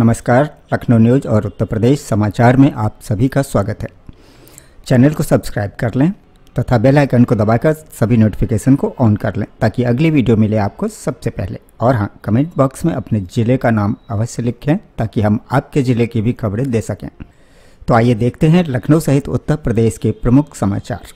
नमस्कार लखनऊ न्यूज और उत्तर प्रदेश समाचार में आप सभी का स्वागत है चैनल को सब्सक्राइब कर लें तथा बेल आइकन को दबाकर सभी नोटिफिकेशन को ऑन कर लें ताकि अगली वीडियो मिले आपको सबसे पहले और हाँ कमेंट बॉक्स में अपने ज़िले का नाम अवश्य लिखें ताकि हम आपके ज़िले की भी खबरें दे सकें तो आइए देखते हैं लखनऊ सहित उत्तर प्रदेश के प्रमुख समाचार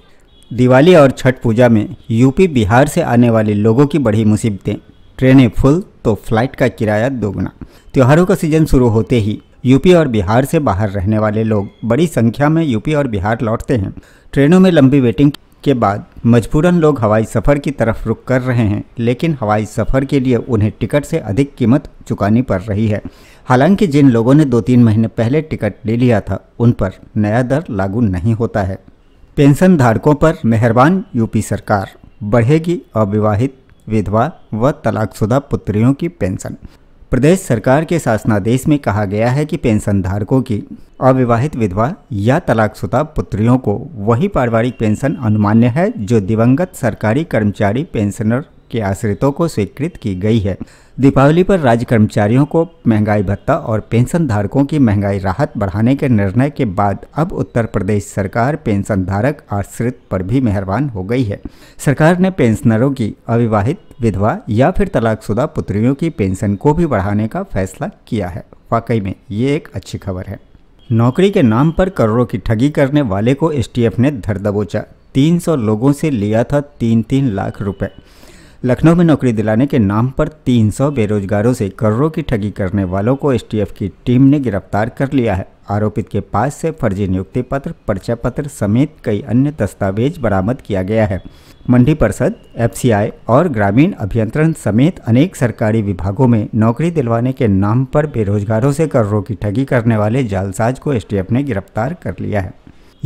दिवाली और छठ पूजा में यूपी बिहार से आने वाले लोगों की बढ़ी मुसीबतें ट्रेनें फुल तो फ्लाइट का किराया दोगुना त्योहारों का सीजन शुरू होते ही यूपी और बिहार से बाहर रहने वाले लोग बड़ी संख्या में यूपी और बिहार लौटते हैं ट्रेनों में लंबी वेटिंग के बाद मजबूरन लोग हवाई सफ़र की तरफ रुक कर रहे हैं लेकिन हवाई सफ़र के लिए उन्हें टिकट से अधिक कीमत चुकानी पड़ रही है हालांकि जिन लोगों ने दो तीन महीने पहले टिकट ले लिया था उन पर नया दर लागू नहीं होता है पेंशन धारकों पर मेहरबान यूपी सरकार बढ़ेगी अविवाहित विधवा व तलाकशुदा पुत्रियों की पेंशन प्रदेश सरकार के शासनादेश में कहा गया है कि पेंशन धारकों की अविवाहित विधवा या तलाकशुदा पुत्रियों को वही पारिवारिक पेंशन अनुमान्य है जो दिवंगत सरकारी कर्मचारी पेंशनर के आश्रितों को स्वीकृत की गई है दीपावली पर राज्य कर्मचारियों को महंगाई भत्ता और पेंशन धारकों की महंगाई राहत बढ़ाने के निर्णय के बाद अब उत्तर प्रदेश सरकार पेंशन धारक आश्रित पर भी मेहरबान हो गई है सरकार ने पेंशनरों की अविवाहित विधवा या फिर तलाकशुदा पुत्रियों की पेंशन को भी बढ़ाने का फैसला किया है वाकई में ये एक अच्छी खबर है नौकरी के नाम पर करोड़ों की ठगी करने वाले को एस ने धर दबोचा तीन लोगों से लिया था तीन तीन लाख रुपये लखनऊ में नौकरी दिलाने के नाम पर 300 बेरोजगारों से करोड़ों की ठगी करने वालों को एसटीएफ की टीम ने गिरफ्तार कर लिया है आरोपित के पास से फर्जी नियुक्ति पत्र पर्चा पत्र समेत कई अन्य दस्तावेज बरामद किया गया है मंडी परिषद एफसीआई और ग्रामीण अभियंत्रण समेत अनेक सरकारी विभागों में नौकरी दिलवाने के नाम पर बेरोजगारों से करोड़ों की ठगी करने वाले जालसाज को एस ने गिरफ्तार कर लिया है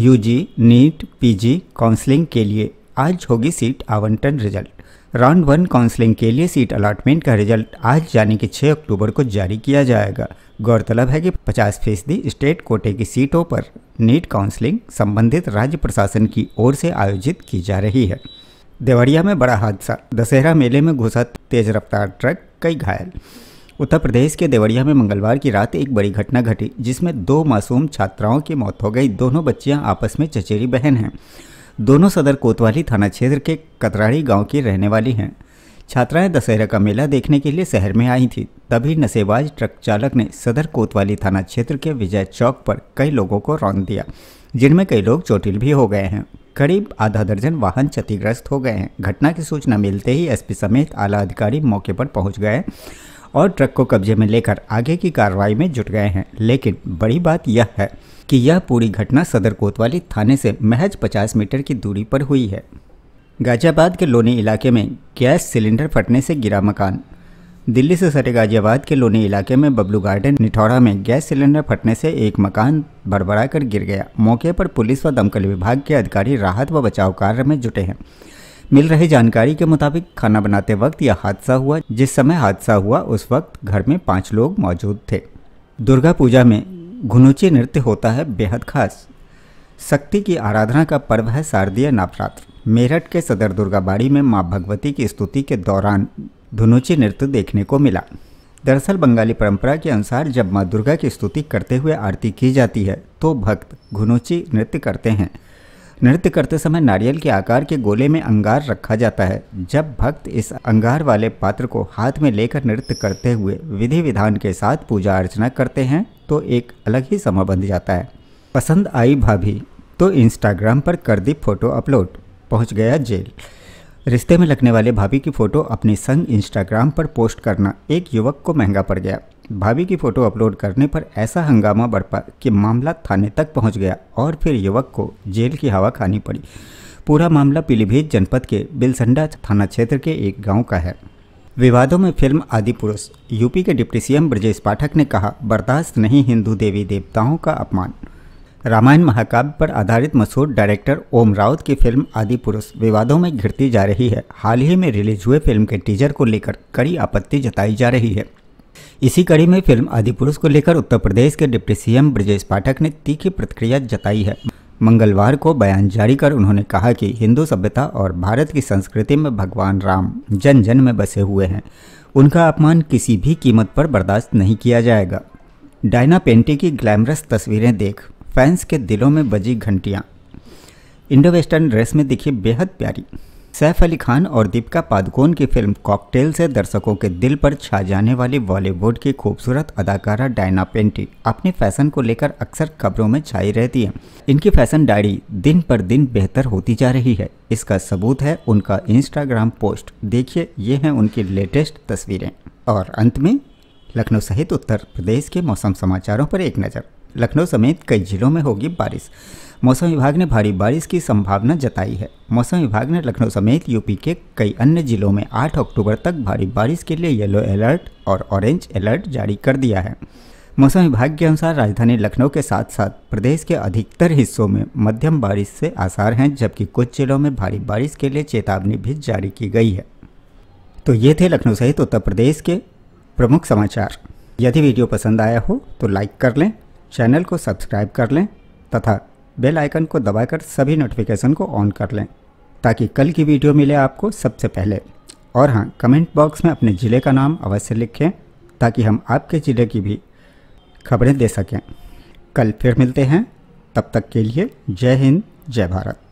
यूजी नीट पीजी काउंसलिंग के लिए आज होगी सीट आवंटन रिजल्ट राउंड वन काउंसलिंग के लिए सीट अलाटमेंट का रिजल्ट आज यानी कि 6 अक्टूबर को जारी किया जाएगा गौरतलब है कि 50 फीसदी स्टेट कोटे की सीटों पर नीट काउंसलिंग संबंधित राज्य प्रशासन की ओर से आयोजित की जा रही है देवरिया में बड़ा हादसा दशहरा मेले में घुसा तेज रफ्तार ट्रक कई घायल उत्तर प्रदेश के देवरिया में मंगलवार की रात एक बड़ी घटना घटी जिसमें दो मासूम छात्राओं की मौत हो गई दोनों बच्चियां आपस में चचेरी बहन हैं दोनों सदर कोतवाली थाना क्षेत्र के कतराड़ी गांव की रहने वाली हैं छात्राएं दशहरा का मेला देखने के लिए शहर में आई थी तभी नशेबाज ट्रक चालक ने सदर कोतवाली थाना क्षेत्र के विजय चौक पर कई लोगों को रौन दिया जिनमें कई लोग चोटिल भी हो गए हैं करीब आधा दर्जन वाहन क्षतिग्रस्त हो गए हैं घटना की सूचना मिलते ही एसपी समेत आला अधिकारी मौके पर पहुंच गए और ट्रक को कब्जे में लेकर आगे की कार्रवाई में जुट गए हैं लेकिन बड़ी बात यह है कि यह पूरी घटना सदर कोतवाली थाने से महज 50 मीटर की दूरी पर हुई है गाजियाबाद के लोनी इलाके में गैस सिलेंडर फटने से गिरा मकान दिल्ली से सटे गाजियाबाद के लोनी इलाके में बबलू गार्डन निठौरा में गैस सिलेंडर फटने से एक मकान बड़बड़ा कर गिर गया मौके पर पुलिस व दमकल विभाग के अधिकारी राहत व बचाव कार्य में जुटे हैं मिल रही जानकारी के मुताबिक खाना बनाते वक्त यह हादसा हुआ जिस समय हादसा हुआ उस वक्त घर में पाँच लोग मौजूद थे दुर्गा पूजा में घुनुचे नृत्य होता है बेहद खास शक्ति की आराधना का पर्व है शारदीय नवरात्र मेरठ के सदर दुर्गाबाड़ी में माँ भगवती की स्तुति के दौरान धुनुची नृत्य देखने को मिला दरअसल बंगाली परंपरा के अनुसार जब माँ दुर्गा की स्तुति करते हुए आरती की जाती है तो भक्त घुनुची नृत्य करते हैं नृत्य करते समय नारियल के आकार के गोले में अंगार रखा जाता है जब भक्त इस अंगार वाले पात्र को हाथ में लेकर नृत्य करते हुए विधि विधान के साथ पूजा अर्चना करते हैं तो एक अलग ही समा बन जाता है पसंद आई भाभी तो इंस्टाग्राम पर कर दी फ़ोटो अपलोड पहुंच गया जेल रिश्ते में लगने वाले भाभी की फ़ोटो अपने संग इंस्टाग्राम पर पोस्ट करना एक युवक को महंगा पड़ गया भाभी की फ़ोटो अपलोड करने पर ऐसा हंगामा बढ़ कि मामला थाने तक पहुंच गया और फिर युवक को जेल की हवा खानी पड़ी पूरा मामला पीलीभीत जनपद के बिलसंडा थाना क्षेत्र के एक गांव का है विवादों में फिल्म आदि पुरुष यूपी के डिप्टी सीएम ब्रजेश पाठक ने कहा बर्दाश्त नहीं हिंदू देवी देवताओं का अपमान रामायण महाकाव्य पर आधारित मशहूर डायरेक्टर ओम राउत की फिल्म आदि पुरुष विवादों में घिरती जा रही है हाल ही में रिलीज हुए फिल्म के टीजर को लेकर कड़ी आपत्ति जताई जा रही है इसी कड़ी में फिल्म आदि पुरुष को लेकर उत्तर प्रदेश के डिप्टी सीएम ब्रजेश पाठक ने तीखी प्रतिक्रिया जताई है मंगलवार को बयान जारी कर उन्होंने कहा कि हिंदू सभ्यता और भारत की संस्कृति में भगवान राम जन जन में बसे हुए हैं उनका अपमान किसी भी कीमत पर बर्दाश्त नहीं किया जाएगा डायना पेंटी की ग्लैमरस तस्वीरें देख फैंस के दिलों में बजी घंटियाँ इंडो वेस्टर्न ड्रेस में दिखी बेहद प्यारी सैफ अली खान और दीपिका पादुकोण की फिल्म कॉकटेल से दर्शकों के दिल पर छा जाने वाली बॉलीवुड की खूबसूरत अदाकारा डायना पेंटी अपने फैशन को लेकर अक्सर खबरों में छाई रहती हैं। इनकी फैशन डायरी दिन पर दिन बेहतर होती जा रही है इसका सबूत है उनका इंस्टाग्राम पोस्ट देखिए ये हैं उनकी लेटेस्ट तस्वीरें और अंत में लखनऊ सहित उत्तर प्रदेश के मौसम समाचारों पर एक नज़र लखनऊ समेत कई जिलों में होगी बारिश मौसम विभाग ने भारी बारिश की संभावना जताई है मौसम विभाग ने लखनऊ समेत यूपी के कई अन्य जिलों में 8 अक्टूबर तक भारी बारिश के लिए येलो अलर्ट और ऑरेंज अलर्ट जारी कर दिया है मौसम विभाग के अनुसार राजधानी लखनऊ के साथ साथ प्रदेश के अधिकतर हिस्सों में मध्यम बारिश से आसार हैं जबकि कुछ जिलों में भारी बारिश के लिए चेतावनी भी जारी की गई है तो ये थे लखनऊ सहित उत्तर प्रदेश के प्रमुख समाचार यदि वीडियो पसंद आया हो तो लाइक कर लें चैनल को सब्सक्राइब कर लें तथा बेल आइकन को दबाकर सभी नोटिफिकेशन को ऑन कर लें ताकि कल की वीडियो मिले आपको सबसे पहले और हाँ कमेंट बॉक्स में अपने ज़िले का नाम अवश्य लिखें ताकि हम आपके ज़िले की भी खबरें दे सकें कल फिर मिलते हैं तब तक के लिए जय हिंद जय भारत